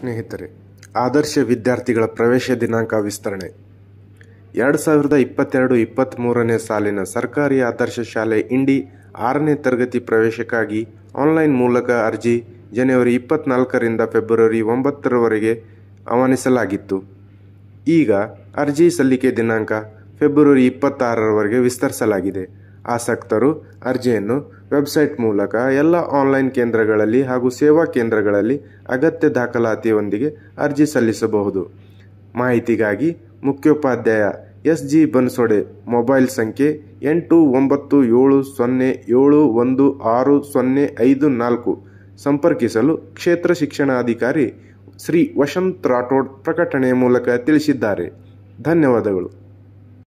ಸ್ನೇಹಿತರೆ ಆದರ್ಶ ವಿದ್ಯಾರ್ಥಿಗಳ ಪ್ರವೇಶ ದಿನಾಂಕ ವಿಸ್ತರಣೆ ಎರಡು ಸಾವಿರದ ಇಪ್ಪತ್ತೆರಡು ಇಪ್ಪತ್ತ್ಮೂರನೇ ಸಾಲಿನ ಸರ್ಕಾರಿ ಆದರ್ಶ ಶಾಲೆ ಇಂಡಿ ಆರನೇ ತರಗತಿ ಪ್ರವೇಶಕ್ಕಾಗಿ ಆನ್ಲೈನ್ ಮೂಲಕ ಅರ್ಜಿ ಜನವರಿ ಇಪ್ಪತ್ನಾಲ್ಕರಿಂದ ಫೆಬ್ರವರಿ ಒಂಬತ್ತರವರೆಗೆ ಆಹ್ವಾನಿಸಲಾಗಿತ್ತು ಈಗ ಅರ್ಜಿ ಸಲ್ಲಿಕೆ ದಿನಾಂಕ ಫೆಬ್ರವರಿ ಇಪ್ಪತ್ತಾರರವರೆಗೆ ವಿಸ್ತರಿಸಲಾಗಿದೆ ಆಸಕ್ತರು ಅರ್ಜಿಯನ್ನು ವೆಬ್ಸೈಟ್ ಮೂಲಕ ಎಲ್ಲ ಆನ್ಲೈನ್ ಕೇಂದ್ರಗಳಲ್ಲಿ ಹಾಗೂ ಸೇವಾ ಕೇಂದ್ರಗಳಲ್ಲಿ ಅಗತ್ಯ ದಾಖಲಾತಿಯೊಂದಿಗೆ ಅರ್ಜಿ ಸಲ್ಲಿಸಬಹುದು ಮಾಹಿತಿಗಾಗಿ ಮುಖ್ಯೋಪಾಧ್ಯಾಯ ಎಸ್ ಜಿ ಬನ್ಸೋಡೆ ಮೊಬೈಲ್ ಸಂಖ್ಯೆ ಎಂಟು ಒಂಬತ್ತು ಏಳು ಸೊನ್ನೆ ಏಳು ಒಂದು ಆರು ಸೊನ್ನೆ ಐದು ನಾಲ್ಕು ಸಂಪರ್ಕಿಸಲು ಕ್ಷೇತ್ರ ಶಿಕ್ಷಣಾಧಿಕಾರಿ ಶ್ರೀ ವಸಂತ್ ರಾಠೋಡ್ ಪ್ರಕಟಣೆಯ ಮೂಲಕ ತಿಳಿಸಿದ್ದಾರೆ ಧನ್ಯವಾದಗಳು